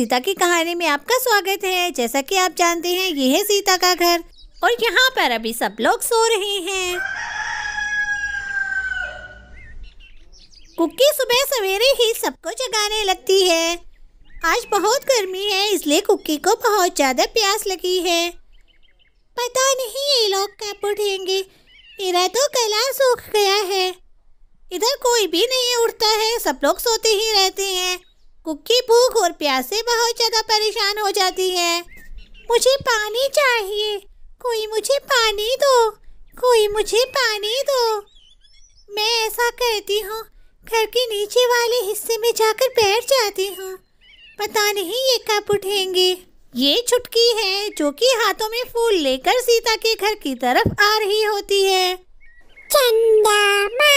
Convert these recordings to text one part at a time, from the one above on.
सीता की कहानी में आपका स्वागत है जैसा कि आप जानते हैं ये है सीता का घर और यहाँ पर अभी सब लोग सो रहे हैं कुकी सुबह सवेरे ही सबको जगाने लगती है आज बहुत गर्मी है इसलिए कुकी को बहुत ज़्यादा प्यास लगी है पता नहीं ये लोग कब उठेंगे मेरा तो गला सूख गया है इधर कोई भी नहीं उठता है सब लोग सोते ही रहते हैं कुकी भूख और प्यास से बहुत ज़्यादा परेशान हो जाती है मुझे पानी चाहिए कोई मुझे पानी दो कोई मुझे पानी दो मैं ऐसा करती हूँ घर के नीचे वाले हिस्से में जाकर बैठ जाती हूँ पता नहीं ये कब उठेंगे ये छुटकी है जो कि हाथों में फूल लेकर सीता के घर की तरफ आ रही होती है चंदा मामा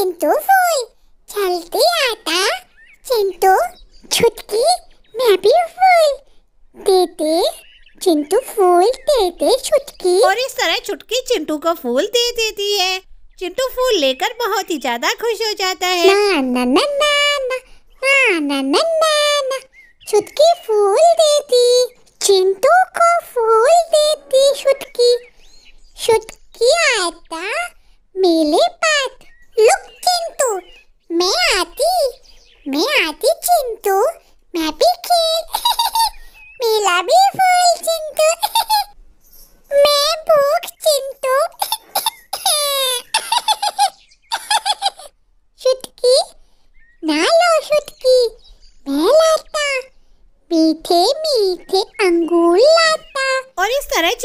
चिंटू फूल चलते आता चिंटू छुटकी मैं भी फूल देते चिंटू फूल देते छुटकी और इस तरह छुटकी चिंटू को फूल दे देती है चिंटू फूल लेकर बहुत ही ज्यादा खुश हो जाता है ना ना ना ना ना ना ना ना ना छुटकी फूल देती चिंटू को फूल देती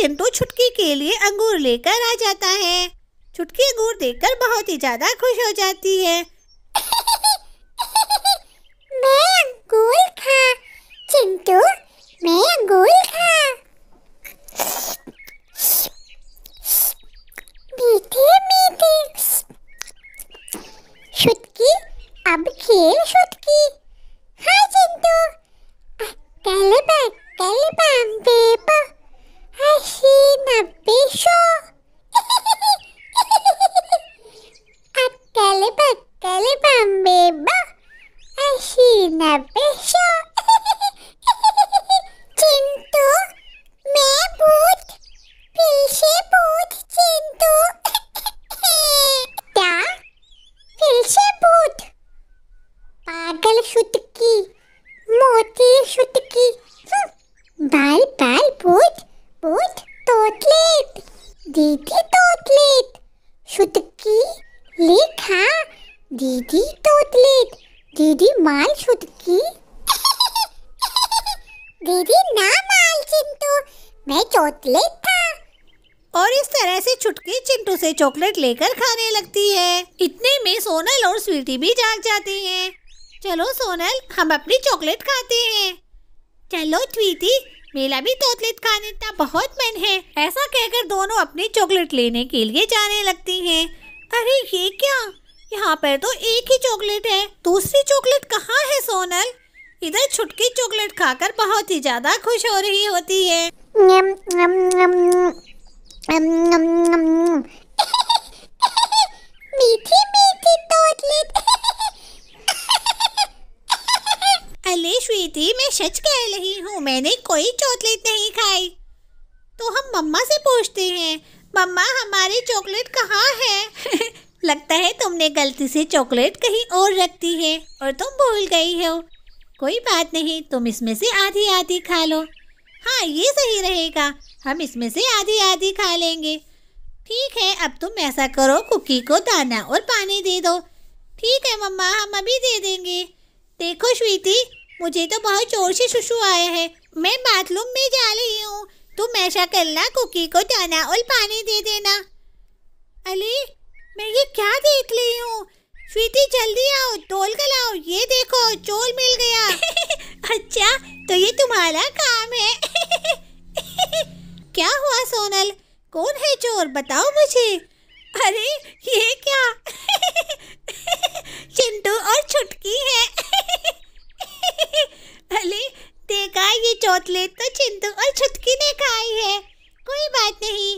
चिंटू छुटकी के लिए अंगूर लेकर आ जाता है छुटकी अंगूर देखकर बहुत ही ज्यादा खुश हो जाती है मैं अंगूर खा चिंटू मैं अंगूर छुटकी हम्म, बाल बाल बूट बूट तोतलेट दीदी तोतलेट छुटकी लिखा दीदी तोतलेट दीदी माल छुटकी दीदी ना माल चिंटू मैं चॉकलेट था और इस तरह से छुटकी चिंटू से चॉकलेट लेकर खाने लगती है इतने में सोनल और स्वीटी भी जाग जाती हैं चलो सोनल हम अपनी चॉकलेट खाते हैं चलो ट्वीटी मेरा भी तोतलेट खाने का बहुत मन है ऐसा कहकर दोनों अपनी चॉकलेट लेने के लिए जाने लगती हैं। अरे ये क्या यहाँ पर तो एक ही चॉकलेट है दूसरी चॉकलेट कहाँ है सोनल इधर छुटकी चॉकलेट खाकर बहुत ही ज्यादा खुश हो रही होती है मीठी मीठी तोतलेट अले श्वेति मैं सच कह रही हूँ मैंने कोई चॉकलेट नहीं खाई तो हम मम्मा से पूछते हैं मम्मा हमारी चॉकलेट कहाँ है लगता है तुमने गलती से चॉकलेट कहीं और रख दी है और तुम भूल गई हो कोई बात नहीं तुम इसमें से आधी आधी खा लो हाँ ये सही रहेगा हम इसमें से आधी आधी खा लेंगे ठीक है अब तुम ऐसा करो कुकी को दाना और पानी दे दो ठीक है मम्मा हम अभी दे देंगे देखो स्वीती मुझे तो बहुत जोर से शुशु आया है मैं बाथरूम में जा रही हूँ तुम ऐसा करना कुकी को दाना और पानी दे देना अली मैं ये क्या देख रही हूँ स्वीती जल्दी आओ टोल कर लाओ ये देखो चोल मिल गया अच्छा तो ये तुम्हारा काम है क्या हुआ सोनल कौन है चोर बताओ मुझे अरे ये क्या चिंटू और छुटकी है अरे देखा ये चॉकलेट तो चिंटू और छुटकी ने खाई है कोई बात नहीं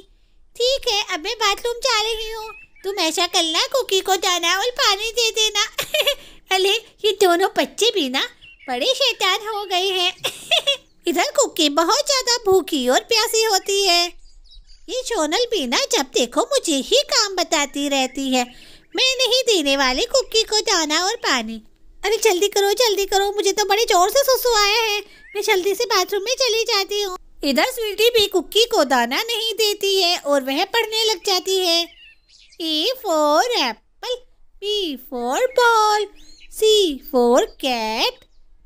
ठीक है अब मैं बाथरूम जा रही हूँ तुम ऐसा करना कुकी को जाना और पानी दे देना अरे ये दोनों बच्चे भी ना बड़े शैतान हो गए हैं इधर कुकी बहुत ज़्यादा भूखी और प्यासी होती है ये सोनल भी ना जब देखो मुझे ही काम बताती रहती है मैं नहीं देने वाली कुकी को दाना और पानी अरे जल्दी करो जल्दी करो मुझे तो बड़े जोर से सुसु आया है मैं जल्दी से बाथरूम में चली जाती हूँ इधर स्वीटी भी कुकी को दाना नहीं देती है और वह पढ़ने लग जाती है A for apple B for ball C for cat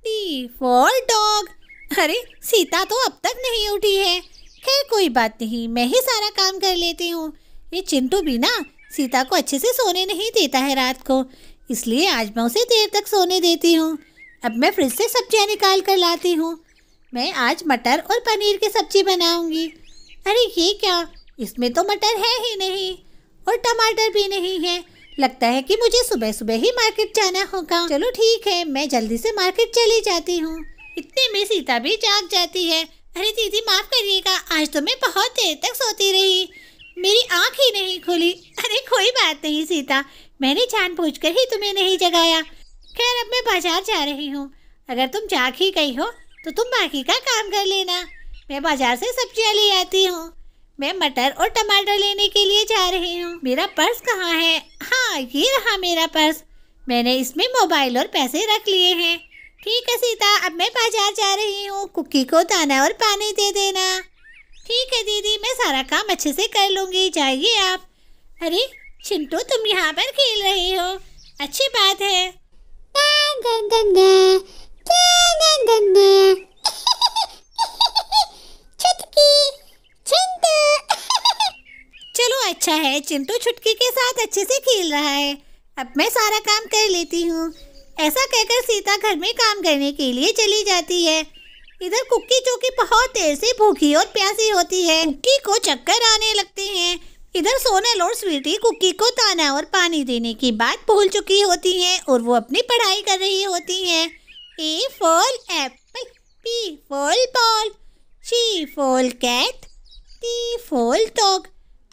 D for dog अरे सीता तो अब तक नहीं उठी है खैर कोई बात नहीं मैं ही सारा काम कर लेती हूँ ये चिंटू भी ना सीता को अच्छे से सोने नहीं देता है रात को इसलिए आज मैं उसे देर तक सोने देती हूँ अब मैं फ्रिज से सब्जियाँ निकाल कर लाती हूँ मैं आज मटर और पनीर की सब्जी बनाऊँगी अरे ये क्या इसमें तो मटर है ही नहीं और टमाटर भी नहीं है लगता है कि मुझे सुबह सुबह ही मार्केट जाना होगा चलो ठीक है मैं जल्दी से मार्केट चली जाती हूँ इतने में सीता भी जाग जाती है अरे दीदी माफ़ करिएगा आज तो मैं बहुत देर तक सोती रही मेरी आँख ही नहीं खुली अरे कोई बात नहीं सीता मैंने जान पूछ कर ही तुम्हें नहीं जगाया खैर अब मैं बाजार जा रही हूँ अगर तुम जाग ही गई हो तो तुम बाकी का काम कर लेना मैं बाजार से सब्जियाँ ले आती हूँ मैं मटर और टमाटर लेने के लिए जा रही हूँ मेरा पर्स कहाँ है हाँ ये रहा मेरा पर्स मैंने इसमें मोबाइल और पैसे रख लिए हैं ठीक है सीता अब मैं बाजार जा रही हूँ कुकी को दाना और पानी दे देना ठीक है दीदी मैं सारा काम अच्छे से कर लूँगी जाइए आप अरे चिंटू तुम यहाँ पर खेल रहे हो अच्छी बात है चलो अच्छा है चिंटू छुटकी के साथ अच्छे से खेल रहा है अब मैं सारा काम कर लेती हूँ ऐसा कहकर सीता घर में काम करने के लिए चली जाती है इधर कुकी जो कि बहुत देर से भूखी और प्यासी होती है कुकी को चक्कर आने लगते हैं इधर सोनल और स्वीटी कुकी को ताना और पानी देने की बात भूल चुकी होती हैं और वो अपनी पढ़ाई कर रही होती हैं A for apple B for ball C for cat D for dog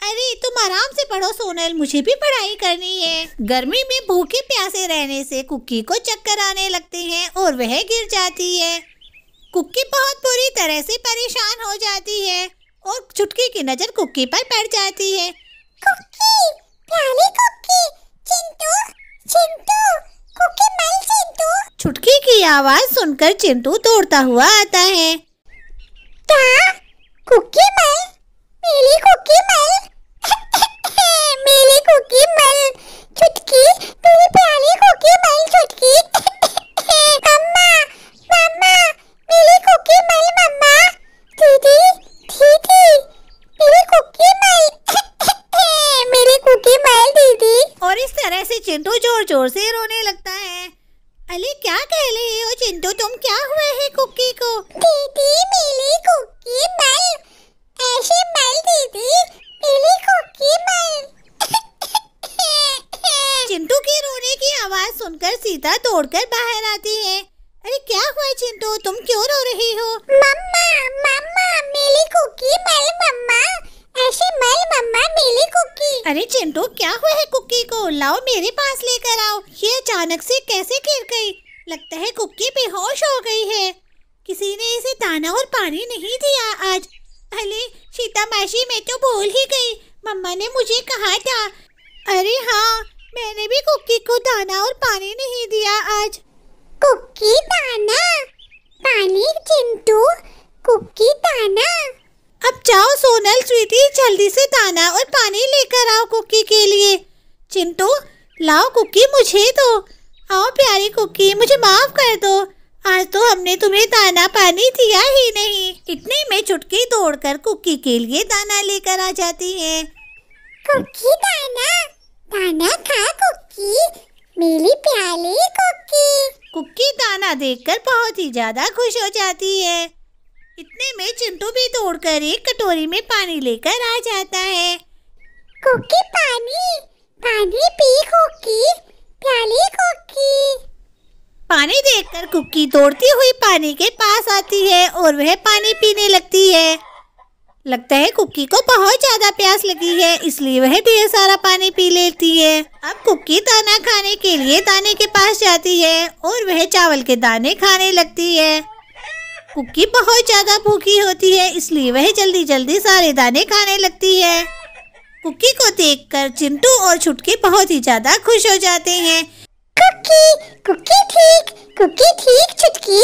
अरे तुम आराम से पढ़ो सोनल मुझे भी पढ़ाई करनी है गर्मी में भूखे प्यासे रहने से कुकी को चक्कर आने लगते हैं और वह गिर जाती है कुकी बहुत बुरी तरह से परेशान हो जाती है और चुटकी की नज़र कुकी पर पड़ जाती है कुक्की प्यारी कुक्की चिंटू चिंटू कुक्की मल चिंटू चुटकी की आवाज़ सुनकर चिंटू दौड़ता हुआ आता है क्या कुकी मल मेरी कुकी मल मेरी कुकी मल चुटकी तेरी प्यारी कुकी मल चुटकी मम्मा मम्मा मेरी कुकी मल मम्मा दीदी दीदी मेरी कुकी मल मेरी कुकी मल दीदी और इस तरह से चिंटू जोर जोर से रोने लगता है अली क्या कह रही हो चिंटू तुम क्या हुआ है कुकी को दीदी मेरी कुकी मल ऐसी मल दीदी मेरी कुकी मल चिंटू की रोने की आवाज सुनकर सीता दौड़कर बाहर आती है अरे क्या हुआ चिंटू तुम क्यों रो रही हो मम्मा मम्मा मेरी कुकी मल मम्मा ऐसे मल मम्मा मेरी कुकी अरे चिंटू क्या हुआ है कुकी को लाओ मेरे पास लेकर आओ ये अचानक से कैसे गिर गई लगता है कुकी बेहोश हो गई है किसी ने इसे दाना और पानी नहीं दिया आज अरे सीता मासी मैं तो भूल ही गई मम्मा ने मुझे कहा था अरे हाँ मैंने भी कुकी को दाना और पानी नहीं दिया आज कुकी दाना पानी चिंटू कुकी दाना अब जाओ सोनल स्वीटी जल्दी से दाना और पानी लेकर आओ कुकी के लिए चिंटू लाओ कुकी मुझे दो आओ प्यारी कुकी मुझे माफ कर दो आज तो हमने तुम्हें दाना पानी दिया ही नहीं इतने में चुटकी दौड़कर कुकी के लिए दाना लेकर आ जाती है कुकी दाना दाना खा कुकी मेरी प्याली कुकी कुकी दाना देखकर बहुत ही ज्यादा खुश हो जाती है इतने में चिंटू भी दौड़कर एक कटोरी में पानी लेकर आ जाता है कुकी पानी पानी पी कुकी प्याली कुकी पानी देखकर कुकी दौड़ती हुई पानी के पास आती है और वह पानी पीने लगती है लगता है कुकी को बहुत ज्यादा प्यास लगी है इसलिए वह ढेर सारा पानी पी लेती है अब कुकी दाना खाने के लिए दाने के पास जाती है और वह चावल के दाने खाने लगती है कुकी बहुत ज्यादा भूखी होती है इसलिए वह जल्दी जल्दी सारे दाने खाने लगती है कुकी को देखकर चिंटू और छुटकी बहुत ही ज्यादा खुश हो जाते हैं कुकी कुकी ठीक कुकी ठीक छुटकी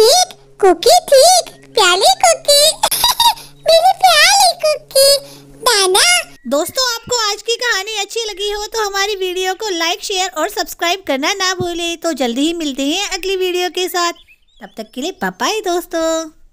ठीक कुकी ठीक प्याली और सब्सक्राइब करना ना भूलें तो जल्दी ही मिलते हैं अगली वीडियो के साथ तब तक के लिए ही दोस्तों